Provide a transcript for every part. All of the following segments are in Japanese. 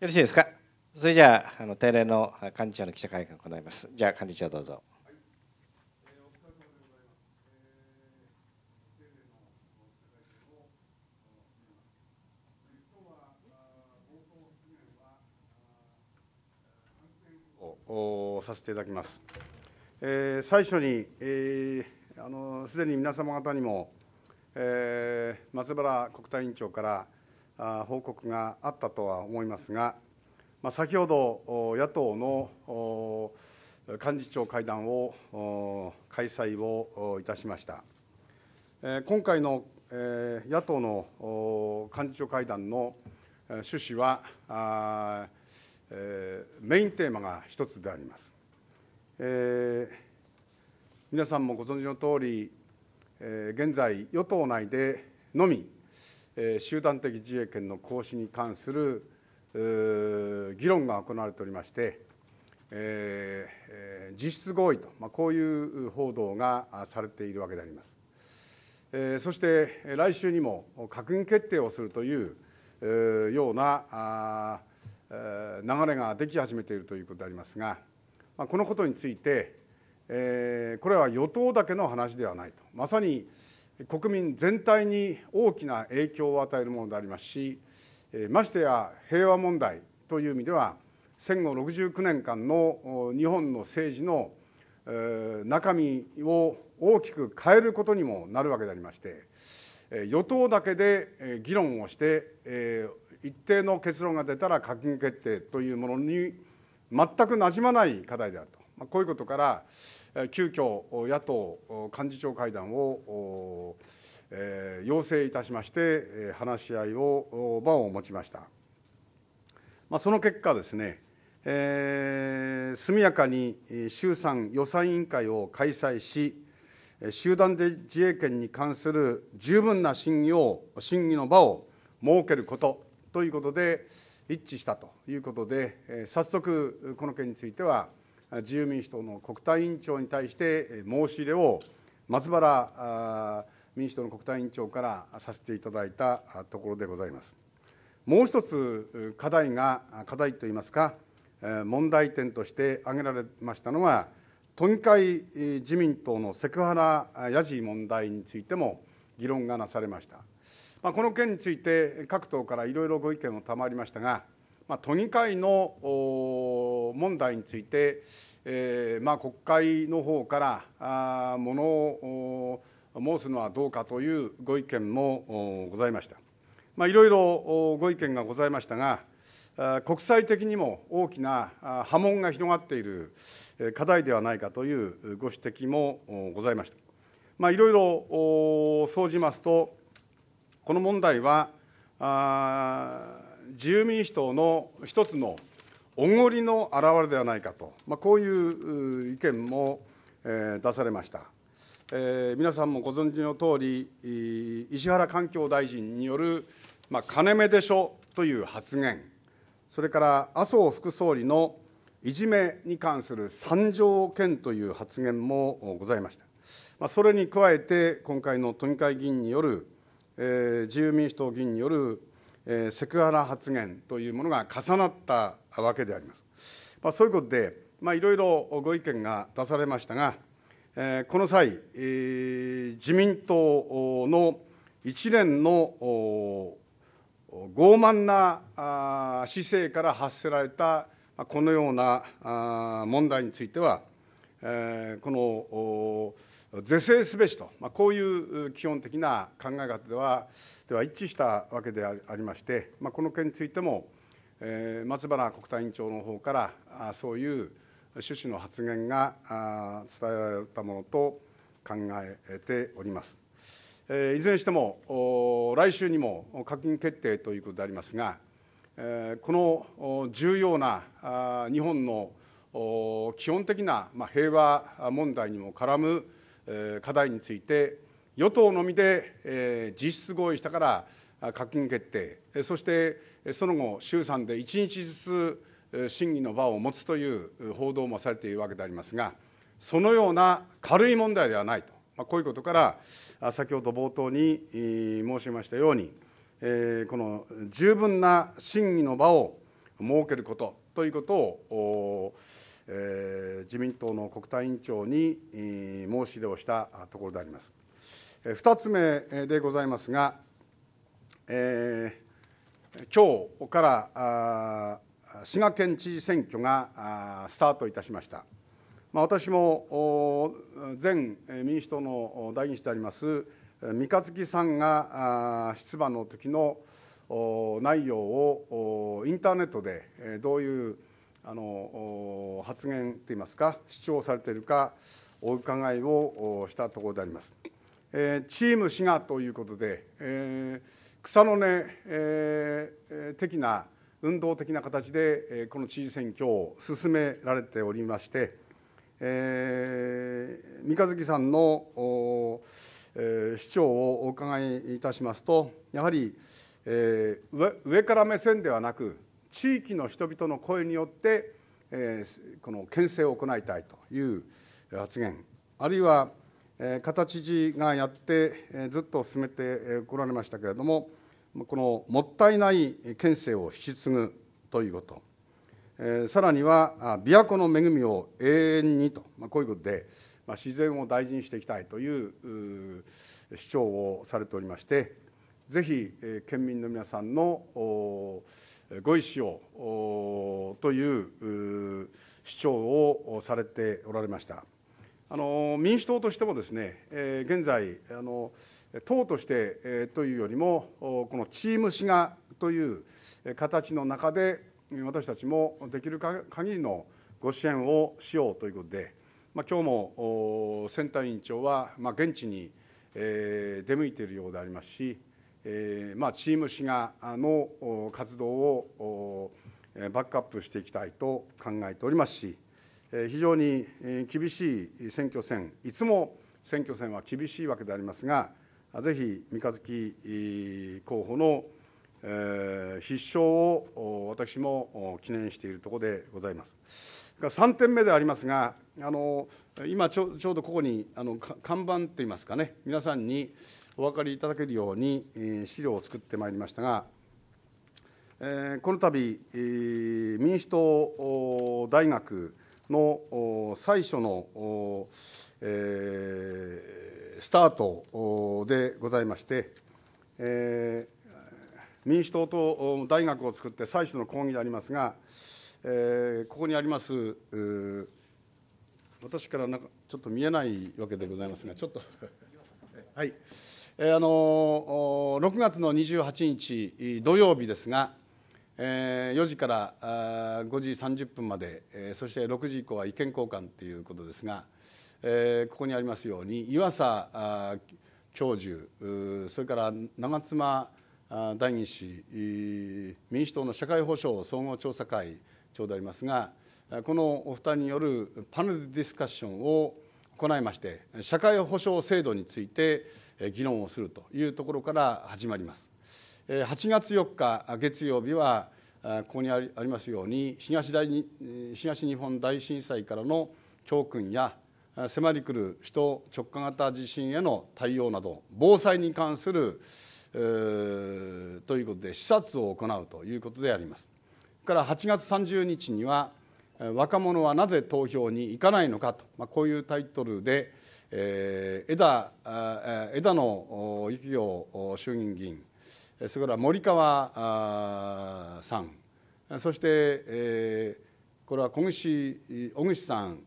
よろしいですかそれじゃあの定例の幹事長の記者会見を行いますじゃあ幹事長どうぞをさせていただきます。えー、最初に、えー、あのすでに皆様方にも、えー、松原国対委員長から、報告があったとは思いますが、まあ、先ほど野党の幹事長会談を開催をいたしました。今回の野党の幹事長会談の趣旨は、メインテーマが一つであります。皆さんもご存知の通り、現在、与党内でのみ集団的自衛権の行使に関する議論が行われておりまして、えー、実質合意と、まあ、こういう報道がされているわけであります。えー、そして来週にも閣議決定をするという、えー、ような流れができ始めているということでありますが、まあ、このことについて、えー、これは与党だけの話ではないと、まさに、国民全体に大きな影響を与えるものでありますしましてや平和問題という意味では戦後69年間の日本の政治の中身を大きく変えることにもなるわけでありまして与党だけで議論をして一定の結論が出たら閣議決定というものに全くなじまない課題であると、こういうことから急遽野党幹事長会談を、え要請いたしまして、話し合いを場を持ちました。まあ、その結果ですね、えー、速やかに衆参予算委員会を開催し、集団で自衛権に関する十分な審議を審議の場を設けることということで一致したということで、早速この件については自由民主党の国対委員長に対して申し入れを松原民主党の国対委員長からさせていただいたところでございます。もう一つ課題が課題といいますか問題点として挙げられましたのは都議会自民党のセクハラやじ問題についても議論がなされました、まあ、この件について各党からいろいろご意見を賜りましたがまあ、都議会の問題について、えーまあ、国会の方からあものを申すのはどうかというご意見もございました。まあ、いろいろご意見がございましたが、国際的にも大きな波紋が広がっている課題ではないかというご指摘もございました。まあ、いろいろ総じますと、この問題は、自由民主党の一つのおごりの表れではないかと、まあ、こういう意見も、え出されました、えー、皆さんもご存知の通り石原環境大臣による、まあ、金目でしょという発言それから麻生副総理のいじめに関する三条件という発言もございました、まあ、それに加えて今回の都議会議員による、えー、自由民主党議員によるえセクハラ発言というものが重なったわけであります。まあ、そういうことで、まあ、いろいろご意見が出されましたが、えこの際、え自民党の一連の傲慢な姿勢から発せられたこのような問題については、えこの是正すべしと、まあ、こういう基本的な考え方ではでは一致したわけでありまして、まあ、この件についても、えー、松原国対委員長の方からあそういう趣旨の発言があ伝えられたものと考えております。えー、いずれにしても来週にも閣議決定ということでありますが、えー、この重要なあ日本の基本的な、まあ、平和問題にも絡む課題について与党のみで実質合意したから閣議決定そしてその後衆参で1日ずつ審議の場を持つという報道もされているわけでありますがそのような軽い問題ではないと、まこういうことから先ほど冒頭に申しましたようにこの十分な審議の場を設けることということをえー、自民党の国対委員長に申し入れをしたところであります。二つ目でございますが、えー、今日から滋賀県知事選挙がスタートいたしました。まあ、私も前民主党の代議士であります三日月さんが出馬の時の内容をインターネットでどういうあの発言といいますか、主張されているか、お伺いをしたところであります。えー、チーム滋賀ということで、えー、草の根、えー、的な運動的な形で、えー、この知事選挙を進められておりまして、えー、三日月さんのえー、市長をお伺いいたしますとやはり、えー、上上から目線ではなく地域の人々の声によって、えー、この牽制を行いたいという発言あるいは、えー、片知事がやって、えー、ずっと進めてこられましたけれどもこのもったいない県政を引き継ぐということ、えー、さらには琵琶湖の恵みを永遠にと、まあ、こういうことで、まあ、自然を大事にしていきたいという主張をされておりましてぜひ、えー、県民の皆さんのおご一緒という主張をされておられました。あの民主党としてもですね、え現在あの党として、えというよりもこのチーム氏がという形の中で私たちもできる限りのご支援をしようということで、まあ、今日も選対委員長は、まあ、現地に、え出向いているようでありますしまあ、チーム滋賀の活動をバックアップしていきたいと考えておりますし、非常に厳しい選挙戦、いつも選挙戦は厳しいわけでありますが、ぜひ三日月候補の必勝を私も記念しているところでございます。3点目でありますが、あの今ちょうどここにあの看板といいますかね、皆さんにお分かりいただけるように、えー、資料を作ってまいりましたが、えー、この度、えー、民主党大学の最初の、えー、スタートでございまして、えー、民主党と大学を作って最初の講義でありますが、えー、ここにあります、私からなんかちょっと見えないわけでございますが、ちょっとはい。えあの6月の28日土曜日ですが、え4時から5時30分まで、えそして6時以降は意見交換ということですが、えここにありますように岩佐教授それから長妻第二子民主党の社会保障総合調査会長でありますがこのお二人によるパネルディスカッションを行いまして社会保障制度について議論をするというところから始まります。8月4日月曜日はここにありますように東大東日本大震災からの教訓や迫り来る人直下型地震への対応など防災に関するということで視察を行うということであります。から8月30日には若者はなぜ投票に行かないのかと、まこういうタイトルでえー、枝枝野幸男衆議院議員それから森川さんそして、えー、これは小口小口さん、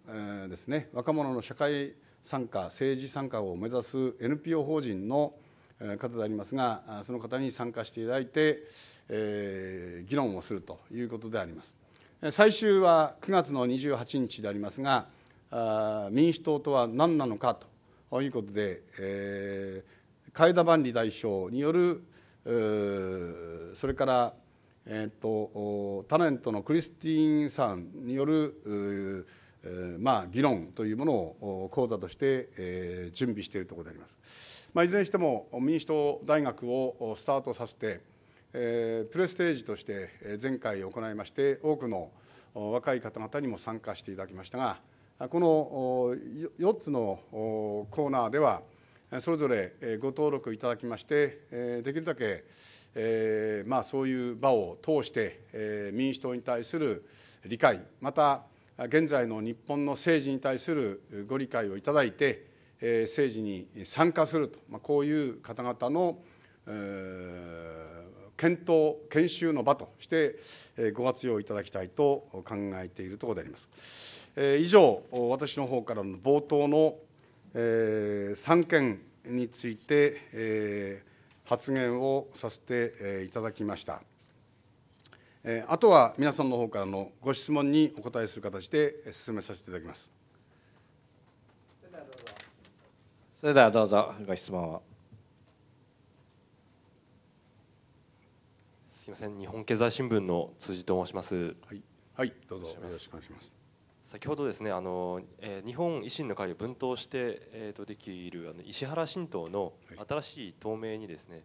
ですね若者の社会参加政治参加を目指す NPO 法人の方でありますがその方に参加していただいて、えー、議論をするということであります。最終は9月の28日でありますが民主党とは何なのかということで、えー、替え田万里代表によるそれから、えーと、タレントのクリスティーンさんによる、まあ、議論というものを講座として、えー、準備しているところであります。まあ、いずれにしても民主党大学をスタートさせて、えー、プレステージとして前回行いまして多くの若い方々にも参加していただきましたがこの4つのコーナーではそれぞれご登録いただきましてできるだけまあそういう場を通して民主党に対する理解また現在の日本の政治に対するご理解をいただいて政治に参加すると、まこういう方々の、検討研修の場としてご活用いただきたいと考えているところであります。え以上、私の方からの冒頭の、え3件について、え発言をさせて、えいただきました。えあとは皆さんの方からのご質問にお答えする形で進めさせていただきます。それではどうぞご質問を。すみません、日本経済新聞の辻と申します。はい、はい、どうぞよろしくお願いします。先ほどですねあの、えー、日本維新の会を分党して、えーと、できるあの石原新党の新しい党名にですね、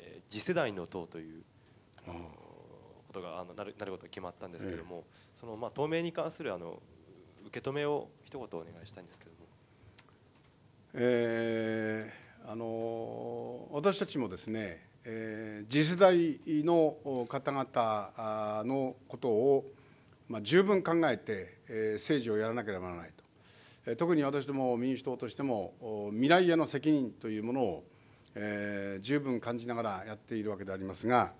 えー、次世代の党というあことがあのなるなることが決まったんですけども、えー、そのまあ党名に関するあの受け止めを一言お願いしたいんですけども。えー、あの私たちもですね、えー、次世代の方々のことを、まあ、十分考えて政治をやらなければならないと特に私ども民主党としても未来への責任というものを十分感じながらやっているわけでありますが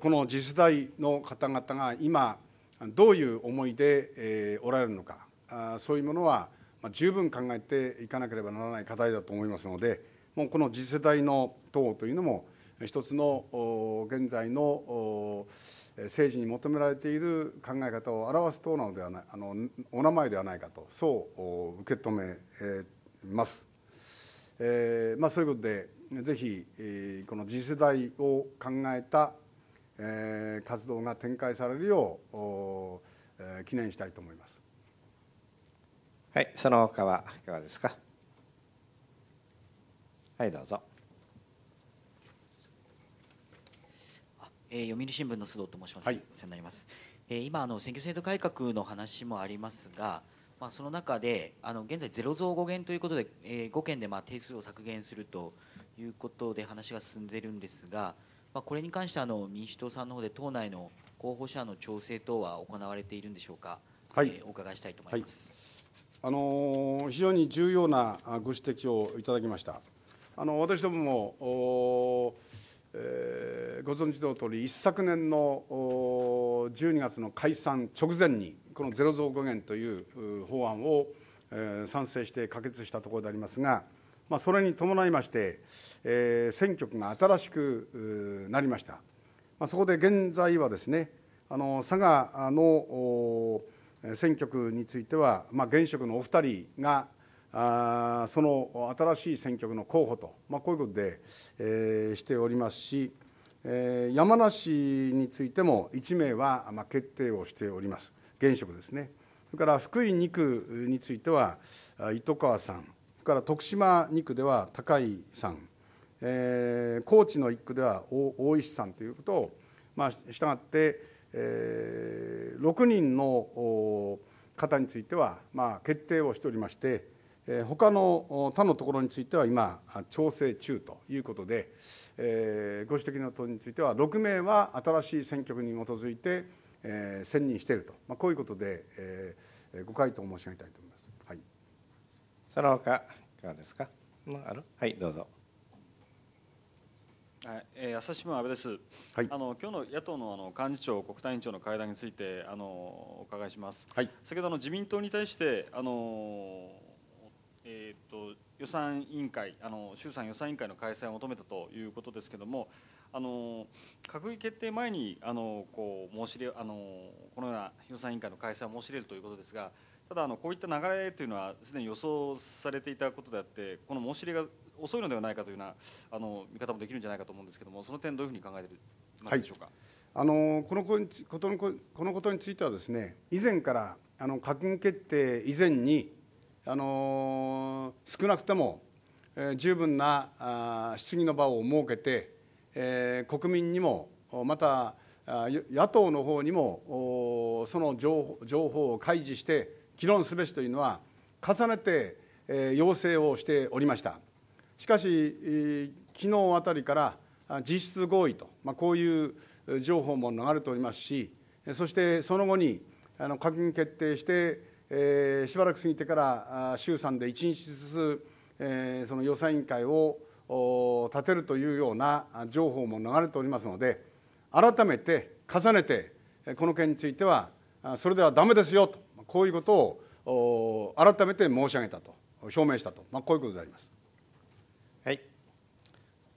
この次世代の方々が今どういう思いでおられるのかそういうものは十分考えていかなければならない課題だと思いますのでもうこの次世代の党というのも一つの現在の政治に求められている考え方を表す党なのではないあのお名前ではないかとそう受け止めます。えー、まあ、そういうことでぜひ、この次世代を考えた、え活動が展開されるよう、記念したいと思います。はい、その他はいかがですか。はい、どうぞ。えー、読売新聞の須藤と申します。はい、お世話になります。えー、今あの選挙制度改革の話もありますが、まあその中であの現在ゼロ増5減ということで、えー、5件でまあ定数を削減するということで話が進んでいるんですが、まあこれに関してあの民主党さんの方で党内の候補者の調整等は行われているんでしょうか。はい、えー、お伺いしたいと思います。はい、あのー、非常に重要なご指摘をいただきました。あの私どももご存知の通り一昨年の12月の解散直前にこのゼロ増5減という法案を、賛成して可決したところでありますが、まあ、それに伴いまして、えー、選挙区が新しくなりました、まあ、そこで現在はですねあの佐賀の選挙区については、まあ、現職のお二人があその新しい選挙区の候補と、まあ、こういうことで、えー、しておりますし、えー、山梨についても1名は、まあ、決定をしております、現職ですね、それから福井2区については糸川さん、それから徳島2区では高井さん、えー、高知の1区では大石さんということを、まあ、したがって、えー、6人の方については、まあ、決定をしておりまして、他の他のところについては今、調整中ということで、えー、ご指摘のとについては、6名は新しい選挙区に基づいて、えー、選任していると、まあ、こういうことで、えー、ご回答申し上げたいと思います。はい、その他いかがですか、あ、るはい、どうぞ。えー、朝日新聞、安倍です、はい、あの今日の野党のあの幹事長、国対委員長の会談についてあのお伺いします、はい、先ほどの自民党に対してあのえーと、予算委員会あの、衆参予算委員会の開催を求めたということですけれども、あの閣議決定前にあのこう申し入れあのこのような予算委員会の開催を申し入れるということですが、ただあの、こういった流れというのは、すでに予想されていたことであって、この申し入れが遅いのではないかというようなあの見方もできるんじゃないかと思うんですけれども、その点、どういうふうに考えていますでしょうか、はい、あのこのことこのことについてはです、ね、以前からあの閣議決定以前に、あの少なくとも十分な質疑の場を設けて、えー、国民にもまた野党の方にもその情報を開示して議論すべしというのは重ねて、えー、要請をしておりましたしかし、えー、昨日あたりから実質合意と、まあ、こういう情報も流れておりますしそしてその後にあの閣議決定してえー、しばらく過ぎてから衆参で1日ずつ、えー、その予算委員会を立てるというような情報も流れておりますので改めて重ねてこの件についてはそれではだめですよとこういうことを改めて申し上げたと表明したと、まあ、こういうことであります。はい、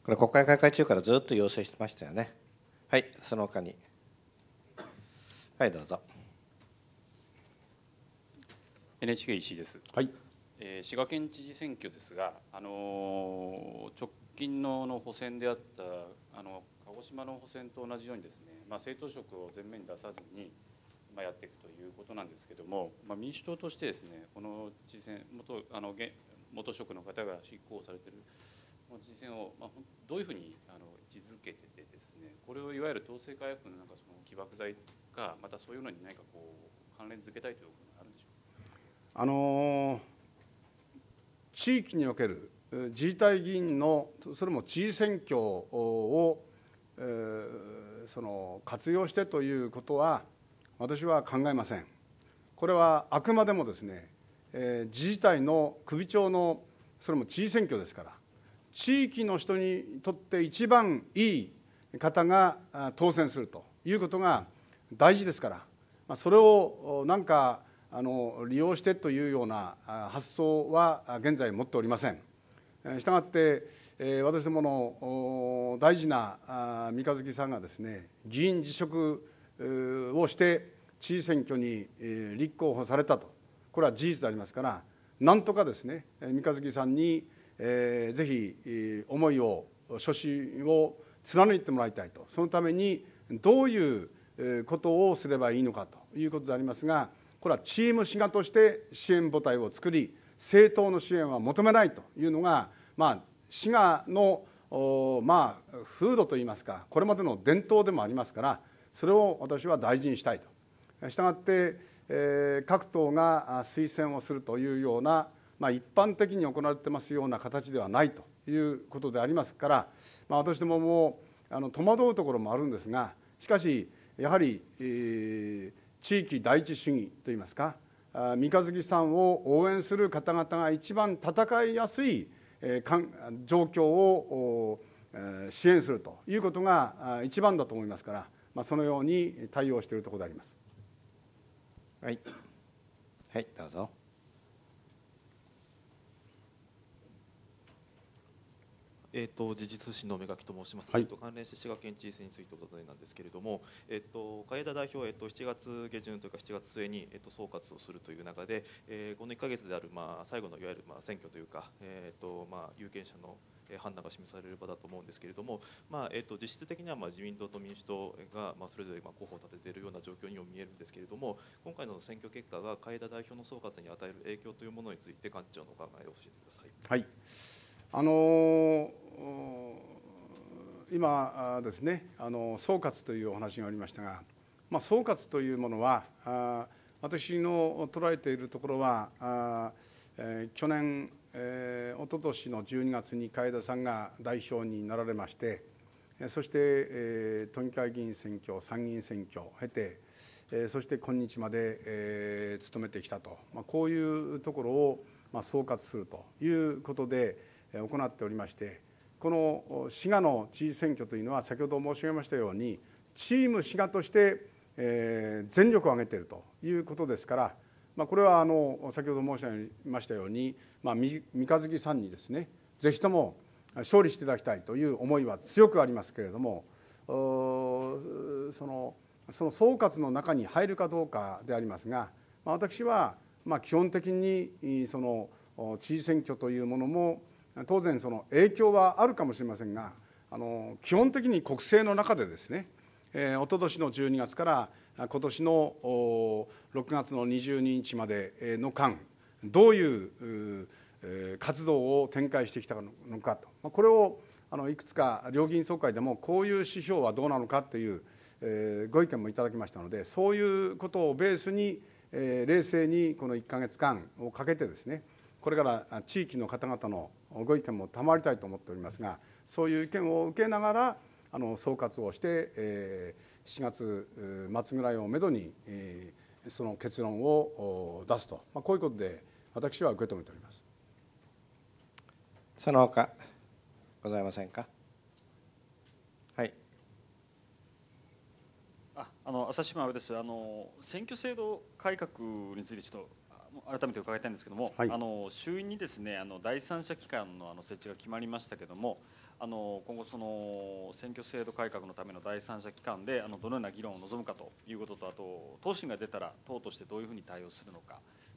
これ国会開会中からずっと要請してましたよね。はい、その他に。はい、どうぞ。NHK 石井です、はいえー、滋賀県知事選挙ですが、あの直近のの補選であったあの鹿児島の補選と同じようにですね、まあ、政党色を前面に出さずに、まあ、やっていくということなんですけれども、まあ、民主党としてですねこの知事選元あの元職の方が執行されているこの知事選を、まあ、どういうふうにあの位置づけててですねこれをいわゆる統制回復のなんかその起爆剤かまたそういうのに何かこう関連づけたいということがあるんあの地域における自治体議員のそれも知事選挙を、えー、その活用してということは私は考えません。これはあくまでもですね、えー、自治体の首長のそれも知事選挙ですから地域の人にとって一番いい方が当選するということが大事ですから、まあ、それをなんかあの利用してというような発想は現在持っておりません。したがって、私どもの大事な三日月さんがですね議員辞職をして知事選挙に立候補されたとこれは事実でありますからなんとかですね三日月さんに、ぜひ思いを初心を貫いてもらいたいとそのためにどういうことをすればいいのかということでありますが。これはチーム滋賀として支援母体を作り政党の支援は求めないというのが、まあ、滋賀のまあ、風土といいますかこれまでの伝統でもありますからそれを私は大事にしたいと。したがって、えー、各党が推薦をするというような、まあ、一般的に行われてますような形ではないということでありますから、まあ、私どももあの戸惑うところもあるんですがしかしやはり、えー地域第一主義といいますか三日月さんを応援する方々が一番戦いやすい状況を支援するということが一番だと思いますから、まあ、そのように対応しているところであります。はい、はい、どうぞ。えっ、ー、と時事通信の目垣と申します。はい、えっと関連して滋賀県知事選についてお尋ねなんですけれども、えっ、ー、と海田代表えっ、ー、と7月下旬というか7月末にえっと総括をするという中で、えー、この1か月であるまあ最後のいわゆるまあ選挙というか、えっとまあ有権者の判断が示される場だと思うんですけれども、まあえー、と実質的にはまあ自民党と民主党がまあそれぞれまあ候補を立てているような状況にも見えるんですけれども今回の選挙結果が海田代表の総括に与える影響というものについて幹事長のお考えを教えてください。はいあの今ですねあの総括というお話がありましたが、まあ、総括というものはあ私の捉えているところはあ、えー、去年、えー、一昨年の12月に楓田さんが代表になられましてそして、えー、都議会議員選挙参議院選挙を経て、えー、そして今日まで、えー、務めてきたと、まあ、こういうところを、まあ、総括するということで。行っておりましてこの滋賀の知事選挙というのは先ほど申し上げましたようにチーム滋賀として全力を挙げているということですから、まこれはあの先ほど申し上げましたように、ま三日月さんにですねぜひとも勝利していただきたいという思いは強くありますけれどもそのその総括の中に入るかどうかでありますが、ま私はまあ基本的にその知事選挙というものも当然その影響はあるかもしれませんがあの基本的に国政の中でですね、えー、と昨の12月から今年の6月の22日までの間どういう活動を展開してきたのかとこれをあのいくつか両議員総会でもこういう指標はどうなのかというご意見もいただきましたのでそういうことをベースに冷静にこの1か月間をかけてですねこれから地域の方々のご意見も賜りたいと思っておりますがそういう意見を受けながらあの総括をして、え7月末ぐらいをめどに、えその結論を出すと、まこういうことで私は受け止めておりますその他ございませんかはいああの朝日新聞ですあの選挙制度改革についてちょっと改めて伺いたいんですけども、はい、あの衆院にですねあの第三者機関のあの設置が決まりましたけどもあの今後その選挙制度改革のための第三者機関であのどのような議論を望むかということとあと答申が出たら党としてどういうふうに対応するのか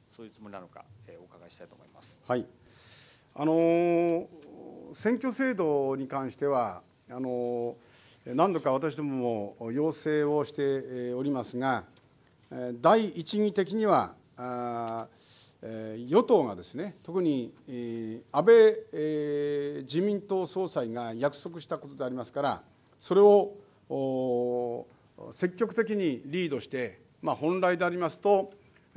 そういうつもりなのか、えー、お伺いしたいと思います。はいあの選挙制度に関してはあの何度か私どもも要請をしておりますが第一義的には与党がですね特に安倍自民党総裁が約束したことでありますからそれを積極的にリードして、まあ、本来でありますと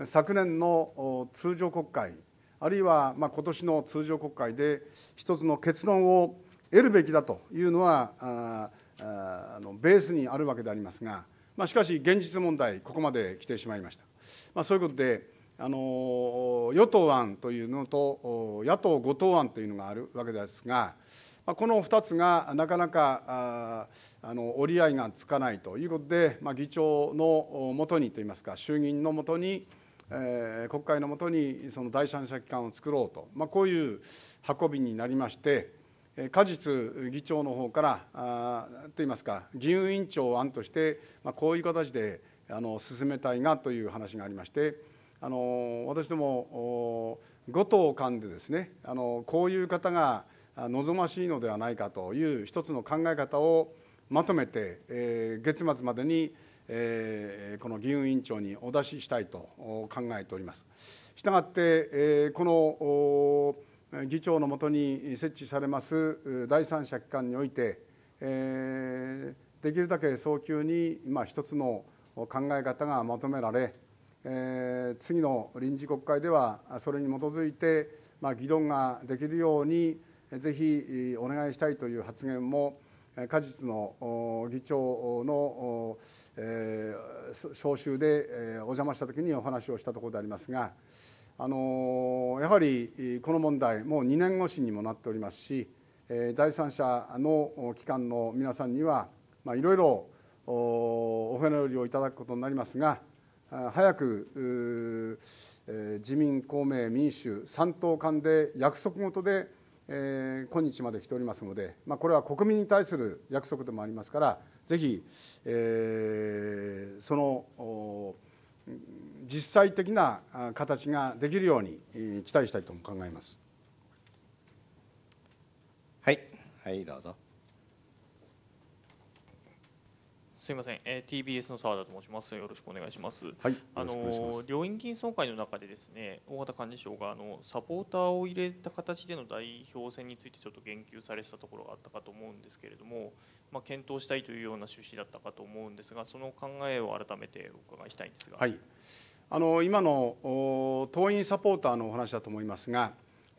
昨年の通常国会あるいはまあ今年の通常国会で一つの結論を得るべきだというのはああのベースにあるわけでありますが、まあ、しかし現実問題ここまで来てしまいました。まあ、そういうことであの与党案というのと野党5党案というのがあるわけですが、まあ、この2つがなかなかあの折り合いがつかないということで、まあ、議長のもとにといいますか衆議院のもとに、えー、国会のもとにその第三者機関を作ろうと、まあ、こういう運びになりまして。果実議長の方からあといいますか議運委員長案として、まあ、こういう形であの進めたいがという話がありましてあの私ども五島間でですねあのこういう方が望ましいのではないかという一つの考え方をまとめて、えー、月末までに、えー、この議運委員長にお出ししたいと考えております。したがって、えー、この議長のもとに設置されます第三者機関において、えー、できるだけ早急に、まあ、一つの考え方が求められ、えー、次の臨時国会ではそれに基づいて、まあ、議論ができるようにぜひお願いしたいという発言も果実の議長の、え召集でお邪魔したときにお話をしたところでありますが、あのやはりこの問題もう2年越しにもなっておりますし第三者の機関の皆さんには、まあ、いろいろおお船りをいただくことになりますが早く、えー、自民公明民主3党間で約束事で、えー、今日まで来ておりますので、まあ、これは国民に対する約束でもありますからぜひ、えー、その実際的な形ができるように期待したいと考えます。はい、はい、どうぞ。すみません、えー、TBS の澤田と申します。よろしくお願いします。はい、あの両院議員総会の中でですね、大畑幹事長があのサポーターを入れた形での代表選についてちょっと言及されてたところがあったかと思うんですけれども、まあ検討したいというような趣旨だったかと思うんですが、その考えを改めてお伺いしたいんですが。はい、あの今の党員サポーターのお話だと思いますが。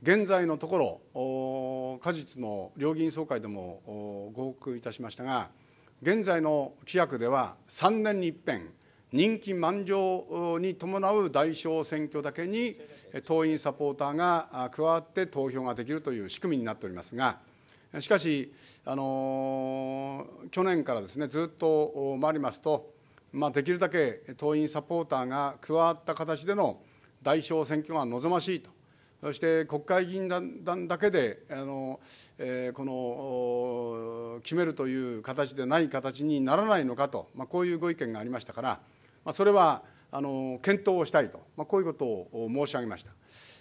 現在のところ、果実の両議員総会でもご報告いたしましたが、現在の規約では3年に一遍任期満了に伴う代表選挙だけに党員・サポーターが加わって投票ができるという仕組みになっておりますがしかし、あの去年からですねずっと回りますと、まあ、できるだけ党員・サポーターが加わった形での代表選挙が望ましいとそして国会議員団だけであの、えー、この決めるという形でない形にならないのかと、まあ、こういうご意見がありましたから、まあ、それはあの検討をしたいと、まあ、こういうことを申し上げまし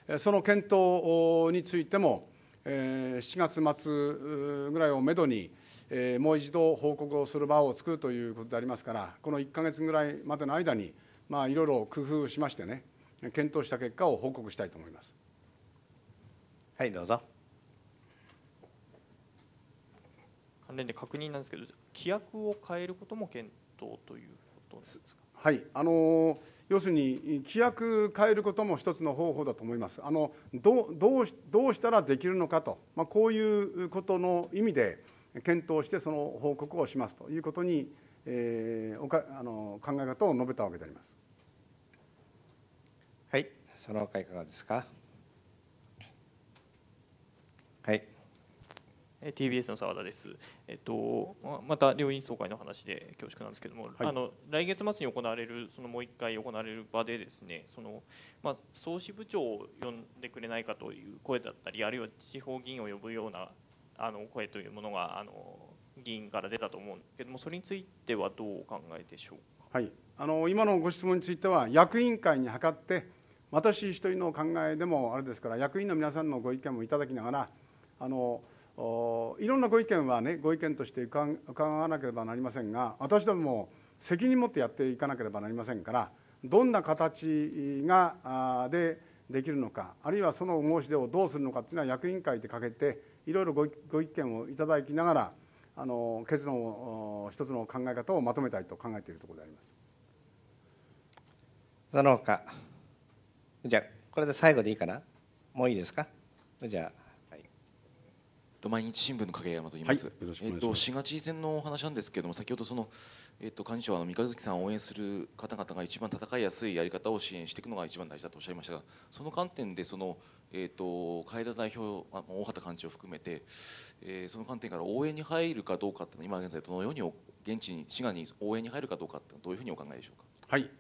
た。その検討についても7月末ぐらいをめどに、もう一度報告をする場を作るということでありますから、この1か月ぐらいまでの間に、まあ、いろいろ工夫しましてね、検討した結果を報告したいと思います。はいどうぞ関連で確認なんですけど規約を変えることも検討ということですかはいあの要するに規約変えることも一つの方法だと思いますあのどうどうしたらできるのかと、まあ、こういうことの意味で検討してその報告をしますということに、えー、おかあの考え方を述べたわけであります。はい、その他いかがですか。はい TBS の澤田です、えっと、また両院総会の話で恐縮なんですけども、はい、あの来月末に行われるそのもう1回行われる場でですねその、まあ、総支部長を呼んでくれないかという声だったりあるいは地方議員を呼ぶようなあの声というものがあの議員から出たと思うんですけどもそれについてはどうお考えでしょうか、はい、あの今のご質問については役員会に諮って私一人の考えでもあれですから役員の皆さんのご意見もいただきながらあのいろんなご意見はねご意見として伺わなければなりませんが私どもも責任持ってやっていかなければなりませんからどんな形がでできるのかあるいはその申し出をどうするのかというのは役員会でかけていろいろご意見をいただきながらあの結論を一つの考え方をまとめたいと考えているところであります。その他じゃあこれで最後でいいかなもういいですかじゃあ毎日新聞の影山と言います。はい、えっ、と四月以前のお話なんですけれども、先ほどそのえっ、と幹事長あの三日月さんを応援する方々が一番戦いやすいやり方を支援していくのが一番大事だとおっしゃいましたが、その観点でそのえっ、と海田代表あ大畑幹事を含めて、えー、その観点から応援に入るかどうかっていうのは今現在どのように現地に滋賀に応援に入るかどうかってどういうふうにお考えでしょうか。はい。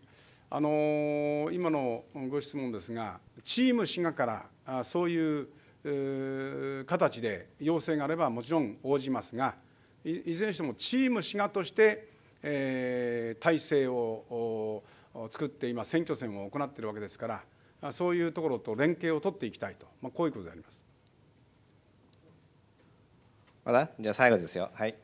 あの今のご質問ですが、チーム滋賀からあそういう形で要請があればもちろん応じますがいずれにしてもチーム滋賀として、えー、体制を作って今選挙戦を行っているわけですからそういうところと連携を取っていきたいと、まあ、こういうことであります。まだじゃあ最後ですよ。はい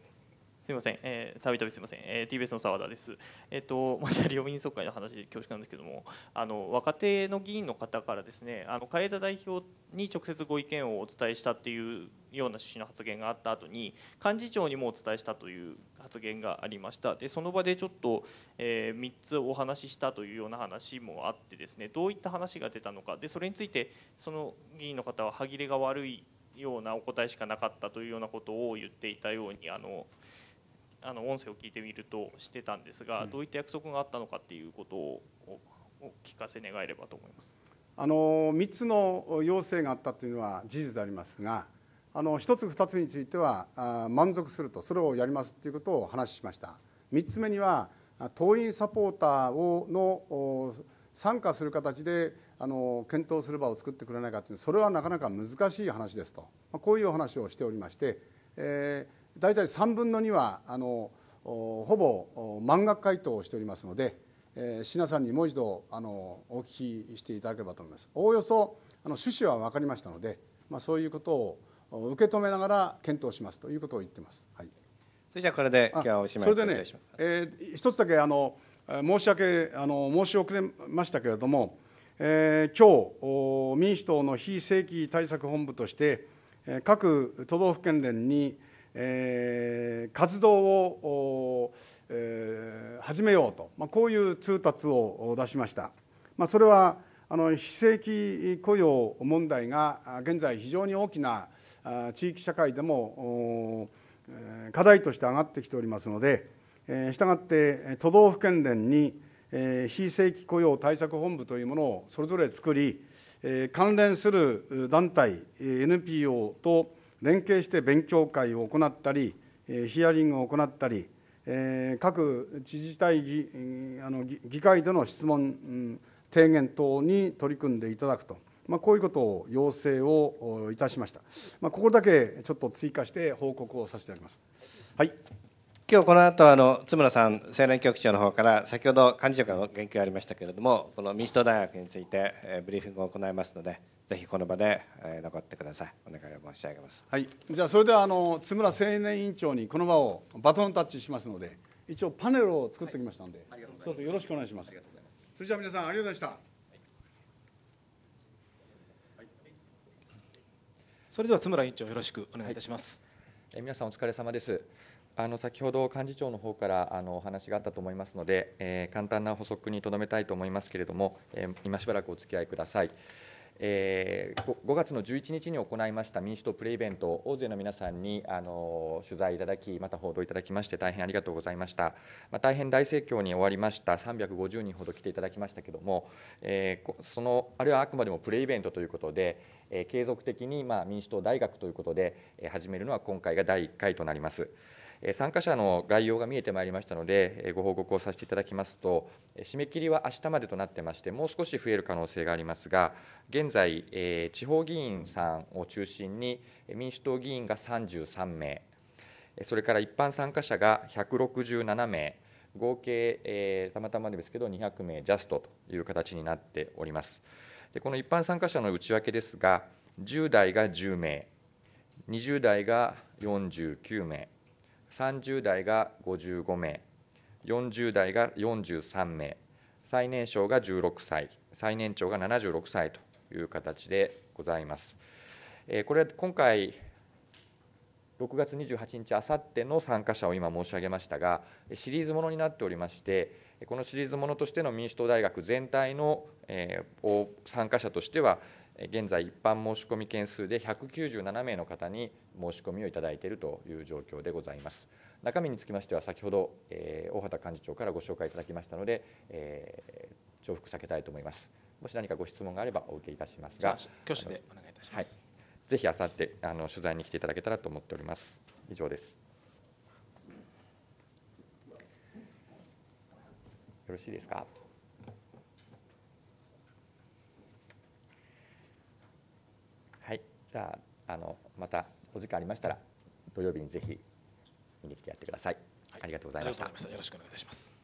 すみません、えたびたびすみません、えー、TBS の澤田です。えっ、ー、と、まあ、じゃあ、両民総会の話で恐縮なんですけども、あの若手の議員の方からですね、あの海田代表に直接ご意見をお伝えしたっていうような趣旨の発言があった後に、幹事長にもお伝えしたという発言がありました。で、その場でちょっと、えー、3つお話ししたというような話もあってですね、どういった話が出たのか、で、それについてその議員の方は歯切れが悪いようなお答えしかなかったというようなことを言っていたようにあの。あの音声を聞いてみるとしてたんですが、うん、どういった約束があったのかっていうことをお聞かせ願えればと思いますあの3つの要請があったというのは事実でありますがあの1つ2つについては満足するとそれをやりますということを話しました3つ目には党員サポーターをの参加する形であの検討する場を作ってくれないかというそれはなかなか難しい話ですとこういうお話をしておりまして、えー大体3分の2はあのほぼ満額回答をしておりますので、えー、品さんにもう一度あのお聞きしていただければと思います。おおよそあの趣旨は分かりましたので、まあ、そういうことを受け止めながら検討しますということを言ってます。はい、それじゃこれで今日はおしまいそれでね、えー、一つだけあの申し訳あの申し遅れましたけれども、えー、今日民主党の非正規対策本部として各都道府県連にえー、活動を、えー、始めようと、まあ、こういう通達を出しました。まあ、それはあの非正規雇用問題が現在非常に大きな地域社会でも課題として上がってきておりますので、したがって都道府県連に非正規雇用対策本部というものをそれぞれ作り、関連する団体、NPO と連携して勉強会を行ったり、ヒアリングを行ったり、各知事体議あの議会での質問、提言等に取り組んでいただくと、まあ、こういうことを要請をいたしました、まあ、ここだけちょっと追加して報告をさせていただきます。はい今日この後あの津村さん青年局長の方から先ほど幹事長からの言及ありましたけれどもこの民主党大学についてブリーフィングを行いますのでぜひこの場で、えー、残ってください。お願いを申し上げます。はい。じゃあそれではあの津村青年委員長にこの場をバトンタッチしますので、一応パネルを作ってきましたので、はい、そうそうよろしくお願いします。ますそれじゃ皆さんありがとうございました。はい、それでは津村委員長よろしくお願いいたします。はい、え皆さんお疲れ様です。あの先ほど幹事長の方からあのお話があったと思いますので、えー、簡単な補足にとどめたいと思いますけれども、えー、今しばらくお付き合いください。えー、5月の11日に行いました民主党プレイベント、大勢の皆さんにあの取材いただき、また報道いただきまして、大変ありがとうございました、まあ、大変大盛況に終わりました、350人ほど来ていただきましたけれども、えー、そのあるいはあくまでもプレイベントということで、えー、継続的にまあ民主党大学ということで、えー、始めるのは今回が第1回となります。参加者の概要が見えてまいりましたので、ご報告をさせていただきますと、締め切りは明日までとなってまして、もう少し増える可能性がありますが、現在、地方議員さんを中心に、民主党議員が33名、それから一般参加者が167名、合計、えたまたまですけど、200名ジャストという形になっております。でこの一般参加者の内訳ですが、10代が10名、20代が49名、30代が55名、40代が43名、最年少が16歳、最年長が76歳という形でございます。これ今回6月28日あさっての参加者を今申し上げましたがシリーズものになっておりましてこのシリーズものとしての民主党大学全体の参加者としては現在、一般申し込み件数で197名の方に申し込みをいただいているという状況でございます。中身につきましては、先ほど、大畑幹事長からご紹介いただきましたので、えー、重複避けたいと思います。もし何かご質問があればお受けいたしますが、挙手でお願いいたします。はい、ぜひあさってあの取材に来ていただけたらと思っております。以上です。よろしいですか。じゃああのまたお時間ありましたら土曜日にぜひ見に来てやってください、はい、ありがとうございましたよろしくお願いします